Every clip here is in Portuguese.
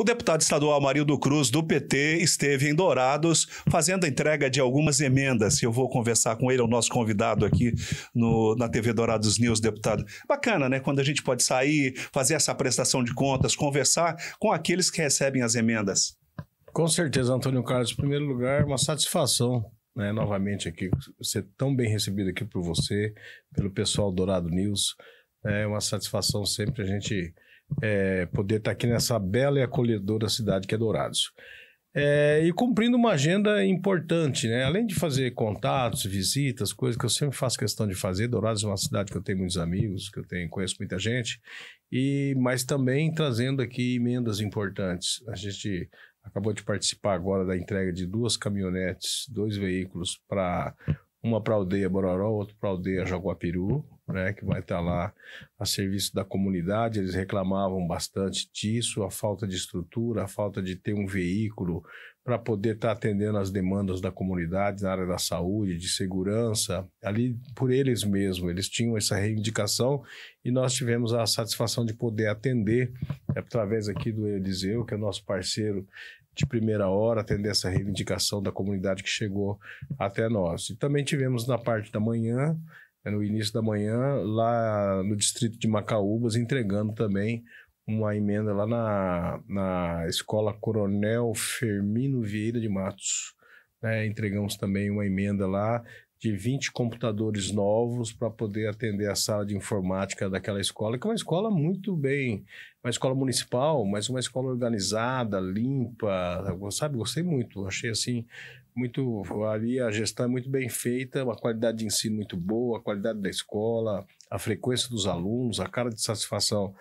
O deputado estadual Marildo Cruz, do PT, esteve em Dourados fazendo a entrega de algumas emendas. Eu vou conversar com ele, é o nosso convidado aqui no, na TV Dourados News, deputado. Bacana, né? Quando a gente pode sair, fazer essa prestação de contas, conversar com aqueles que recebem as emendas. Com certeza, Antônio Carlos. Em primeiro lugar, uma satisfação né, novamente aqui, ser tão bem recebido aqui por você, pelo pessoal Dourado News. É uma satisfação sempre a gente é, poder estar tá aqui nessa bela e acolhedora cidade que é Dourados. É, e cumprindo uma agenda importante, né? Além de fazer contatos, visitas, coisas que eu sempre faço questão de fazer. Dourados é uma cidade que eu tenho muitos amigos, que eu tenho, conheço muita gente, e mas também trazendo aqui emendas importantes. A gente acabou de participar agora da entrega de duas caminhonetes, dois veículos para uma para a aldeia é Bororó, outra para a aldeia é Jaguapiru, né, que vai estar tá lá a serviço da comunidade. Eles reclamavam bastante disso, a falta de estrutura, a falta de ter um veículo para poder estar tá atendendo as demandas da comunidade na área da saúde, de segurança, ali por eles mesmos. Eles tinham essa reivindicação e nós tivemos a satisfação de poder atender é através aqui do Eliseu, que é nosso parceiro de primeira hora, atender essa reivindicação da comunidade que chegou até nós. E também tivemos na parte da manhã, né, no início da manhã, lá no distrito de Macaúbas, entregando também uma emenda lá na, na escola Coronel Fermino Vieira de Matos. É, entregamos também uma emenda lá de 20 computadores novos para poder atender a sala de informática daquela escola, que é uma escola muito bem, uma escola municipal, mas uma escola organizada, limpa, sabe? Gostei muito, achei assim muito ali a gestão é muito bem feita, uma qualidade de ensino muito boa, a qualidade da escola, a frequência dos alunos, a cara de satisfação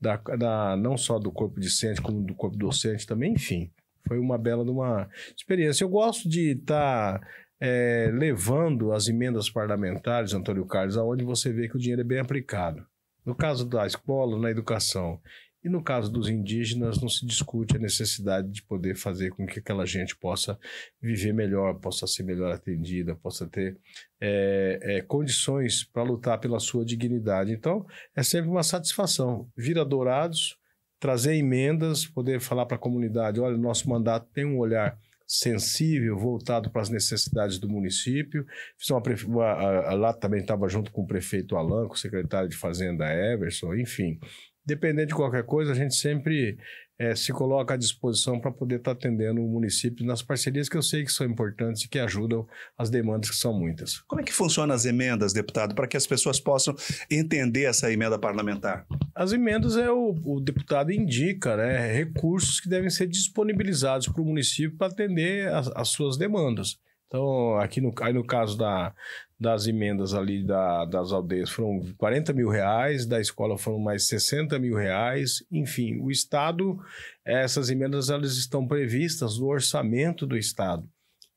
da, da não só do corpo docente como do corpo docente também, enfim, foi uma bela uma experiência. Eu gosto de estar tá é, levando as emendas parlamentares, Antônio Carlos, aonde você vê que o dinheiro é bem aplicado. No caso da escola, na educação. E no caso dos indígenas, não se discute a necessidade de poder fazer com que aquela gente possa viver melhor, possa ser melhor atendida, possa ter é, é, condições para lutar pela sua dignidade. Então, é sempre uma satisfação vir a Dourados, trazer emendas, poder falar para a comunidade: olha, nosso mandato tem um olhar sensível, voltado para as necessidades do município. Fiz uma, uma a, a, lá também estava junto com o prefeito Alan, com o secretário de Fazenda Everson, enfim. Dependendo de qualquer coisa, a gente sempre é, se coloca à disposição para poder estar tá atendendo o município nas parcerias que eu sei que são importantes e que ajudam as demandas que são muitas. Como é que funcionam as emendas, deputado, para que as pessoas possam entender essa emenda parlamentar? As emendas é o, o deputado indica né, recursos que devem ser disponibilizados para o município para atender as, as, suas demandas. Então, aqui no, aí no caso da, das emendas ali da, das aldeias foram 40 mil reais, da escola foram mais 60 mil reais, enfim, o Estado, essas emendas elas estão previstas no orçamento do Estado.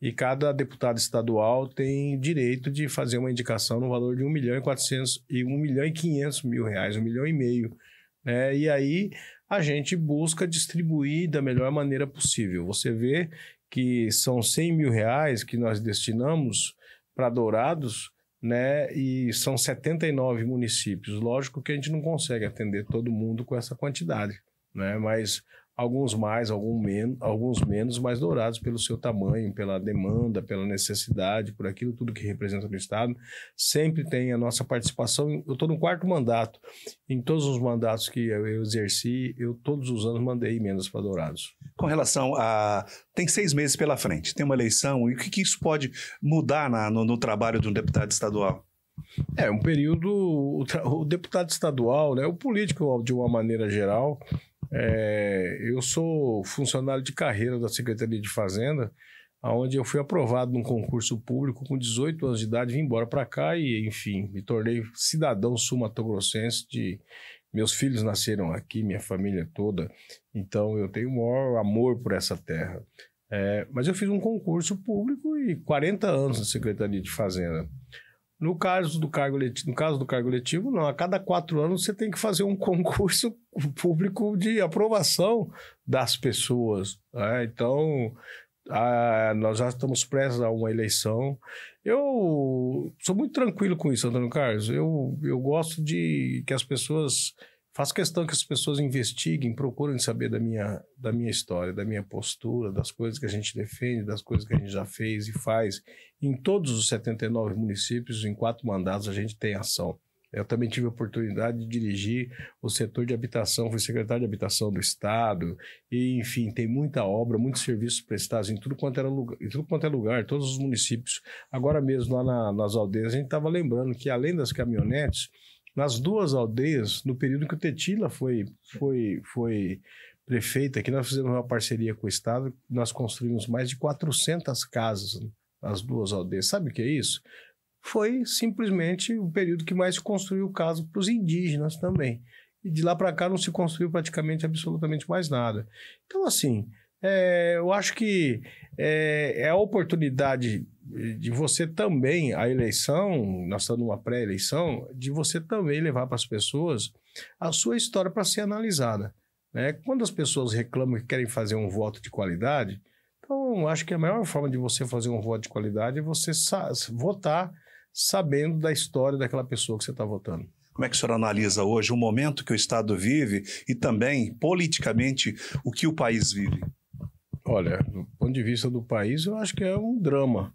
E cada deputado estadual tem direito de fazer uma indicação no valor de 1 milhão e 400 e 1 milhão e 500 mil reais, 1 milhão e meio. Né? E aí a gente busca distribuir da melhor maneira possível. Você vê que são 100 mil reais que nós destinamos para Dourados, né? E são 79 municípios. Lógico que a gente não consegue atender todo mundo com essa quantidade, né? Mas alguns mais, alguns menos, alguns menos, mas dourados pelo seu tamanho, pela demanda, pela necessidade, por aquilo tudo que representa no Estado. Sempre tem a nossa participação. Eu estou no quarto mandato. Em todos os mandatos que eu exerci, eu todos os anos mandei emendas para dourados. Com relação a... Tem seis meses pela frente, tem uma eleição, e o que, que isso pode mudar na, no, no trabalho de um deputado estadual? É, um período. O, o, deputado estadual, né, o político, de uma maneira geral, é, eu sou funcionário de carreira da Secretaria de Fazenda, aonde eu fui aprovado num concurso público com 18 anos de idade, vim embora para cá e, enfim, me tornei cidadão sumatogrossense grossense de... Meus filhos nasceram aqui, minha família toda, então eu tenho o maior amor por essa terra. É, mas eu fiz um concurso público e 40 anos na Secretaria de Fazenda. No caso do cargo letivo, no caso do cargo letivo, não. A cada quatro anos você tem que fazer um concurso público de aprovação das pessoas. Né? Então, a, nós já estamos prestes a uma eleição. Eu sou muito tranquilo com isso, Antônio Carlos. Eu, eu gosto de que as pessoas Faço questão que as pessoas investiguem, procurem saber da minha, da minha história, da minha postura, das coisas que a gente defende, das coisas que a gente já fez e faz. Em todos os 79 municípios, em quatro mandados, a gente tem ação. Eu também tive a oportunidade de dirigir o setor de habitação, fui secretário de habitação do Estado, e, enfim, tem muita obra, muitos serviços prestados em tudo quanto, era lugar, em tudo quanto é lugar, todos os municípios. Agora mesmo, lá na, nas aldeias, a gente estava lembrando que, além das caminhonetes, nas duas aldeias, no período que o Tetila foi, foi, foi prefeito, aqui nós fizemos uma parceria com o Estado, nós construímos mais de 400 casas nas duas aldeias. Sabe o que é isso? Foi simplesmente o período que mais construiu o caso para os indígenas também. E de lá para cá não se construiu praticamente absolutamente mais nada. Então, assim, é, eu acho que é, é a oportunidade de você também, a eleição, nós estamos numa pré-eleição, de você também levar para as pessoas a sua história para ser analisada. Né? Quando as pessoas reclamam que querem fazer um voto de qualidade, então acho que a melhor forma de você fazer um voto de qualidade é você sa votar sabendo da história daquela pessoa que você está votando. Como é que o senhor analisa hoje o momento que o Estado vive e também, politicamente, o que o país vive? Olha, do ponto de vista do país, eu acho que é um drama.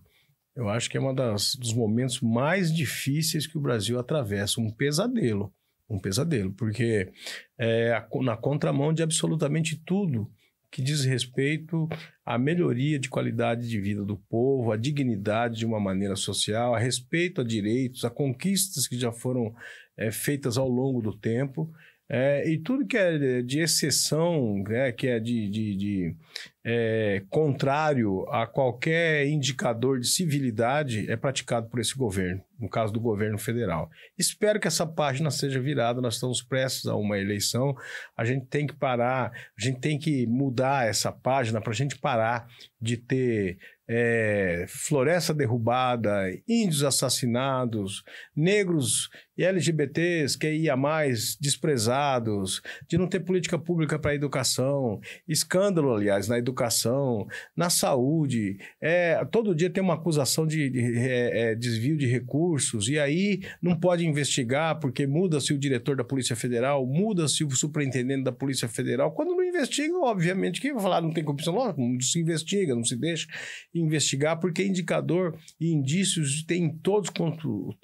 Eu acho que é um dos momentos mais difíceis que o Brasil atravessa, um pesadelo, um pesadelo, porque é na contramão de absolutamente tudo que diz respeito à melhoria de qualidade de vida do povo, à dignidade de uma maneira social, a respeito a direitos, a conquistas que já foram é, feitas ao longo do tempo. É, e tudo que é de exceção, né, que é de, de, de é, contrário a qualquer indicador de civilidade é praticado por esse governo, no caso do governo federal. Espero que essa página seja virada, nós estamos prestes a uma eleição, a gente tem que parar, a gente tem que mudar essa página para a gente parar de ter é, floresta derrubada, índios assassinados, negros e LGBTs que ia mais desprezados, de não ter política pública para educação, escândalo, aliás, na educação educação, na saúde. É, todo dia tem uma acusação de, de, de é, é, desvio de recursos, e aí não pode investigar porque muda-se o diretor da Polícia Federal, muda-se o superintendente da Polícia Federal, quando não investigam, obviamente, que falar não tem corrupção, lógico, não se investiga, não se deixa investigar, porque indicador e indícios tem em todos,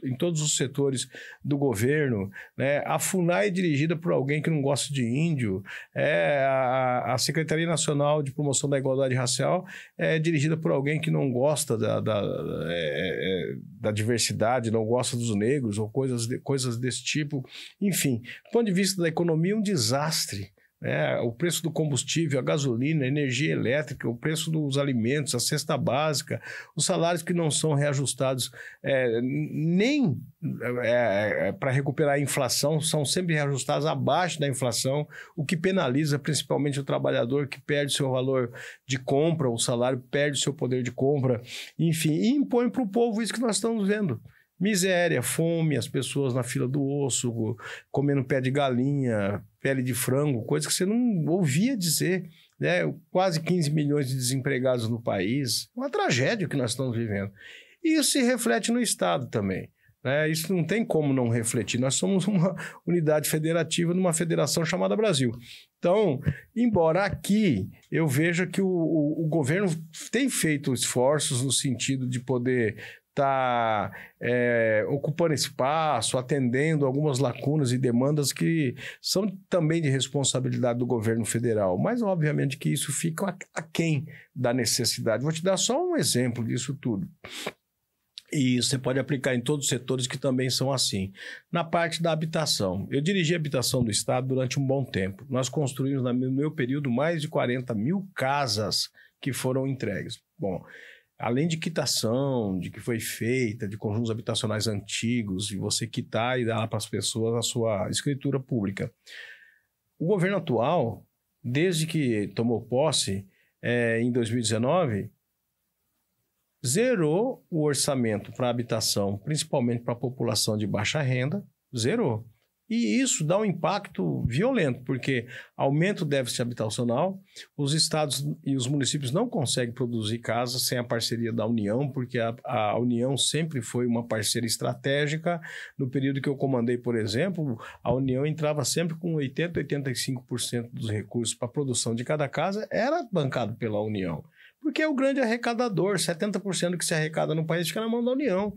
em todos os setores do governo. Né? A FUNAI é dirigida por alguém que não gosta de índio, é a, a Secretaria Nacional de Promoção da Igualdade Racial é dirigida por alguém que não gosta da, da, é, é, da diversidade, não gosta dos negros ou coisas, coisas desse tipo. Enfim, do ponto de vista da economia, é um desastre. É, o preço do combustível, a gasolina, a energia elétrica, o preço dos alimentos, a cesta básica, os salários que não são reajustados é, nem é, é para recuperar a inflação, são sempre reajustados abaixo da inflação, o que penaliza principalmente o trabalhador que perde seu valor de compra, o salário perde seu poder de compra, enfim, e impõe para o povo isso que nós estamos vendo miséria, fome, as pessoas na fila do osso, comendo pé de galinha, pele de frango, coisa que você não ouvia dizer. Né? Quase 15 milhões de desempregados no país. Uma tragédia que nós estamos vivendo. E isso se reflete no Estado também. Né? Isso não tem como não refletir. Nós somos uma unidade federativa numa federação chamada Brasil. Então, embora aqui eu veja que o, o, o governo tem feito esforços no sentido de poder está é, ocupando espaço, atendendo algumas lacunas e demandas que são também de responsabilidade do governo federal. Mas, obviamente, que isso fica aquém da necessidade. Vou te dar só um exemplo disso tudo. E você pode aplicar em todos os setores que também são assim. Na parte da habitação, eu dirigi a habitação do Estado durante um bom tempo. Nós construímos, no meu período, mais de 40 mil casas que foram entregues. Bom, além de quitação, de que foi feita, de conjuntos habitacionais antigos, de você quitar e dar para as pessoas a sua escritura pública. O governo atual, desde que tomou posse é, em 2019, zerou o orçamento para habitação, principalmente para a população de baixa renda, zerou. E isso dá um impacto violento, porque aumenta o déficit habitacional, os estados e os municípios não conseguem produzir casas sem a parceria da União, porque a, a União sempre foi uma parceira estratégica. No período que eu comandei, por exemplo, a União entrava sempre com 80%, 85% dos recursos para a produção de cada casa era bancado pela União porque é o grande arrecadador, 70% que se arrecada no país fica na mão da União.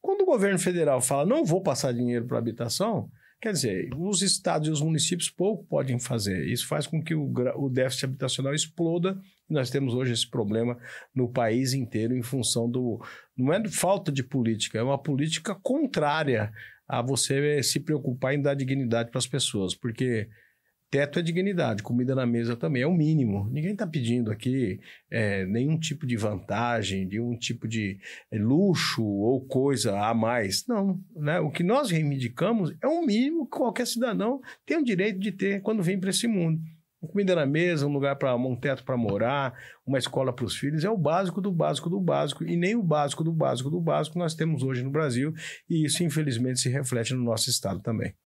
Quando o governo federal fala, não vou passar dinheiro para habitação, Quer dizer, os estados e os municípios pouco podem fazer. Isso faz com que o, o déficit habitacional exploda nós temos hoje esse problema no país inteiro em função do. Não é falta de política, é uma política contrária a você se preocupar em dar dignidade para as pessoas, porque Teto é dignidade, comida na mesa também é o mínimo. Ninguém está pedindo aqui é, nenhum tipo de vantagem, nenhum tipo de é, luxo ou coisa a mais. Não. Né? O que nós reivindicamos é o um mínimo que qualquer cidadão tem o direito de ter quando vem para esse mundo. comida na mesa, um lugar para um teto para morar, uma escola para os filhos, é o básico do básico do básico, e nem o básico do básico do básico nós temos hoje no Brasil, e isso infelizmente se reflete no nosso estado também.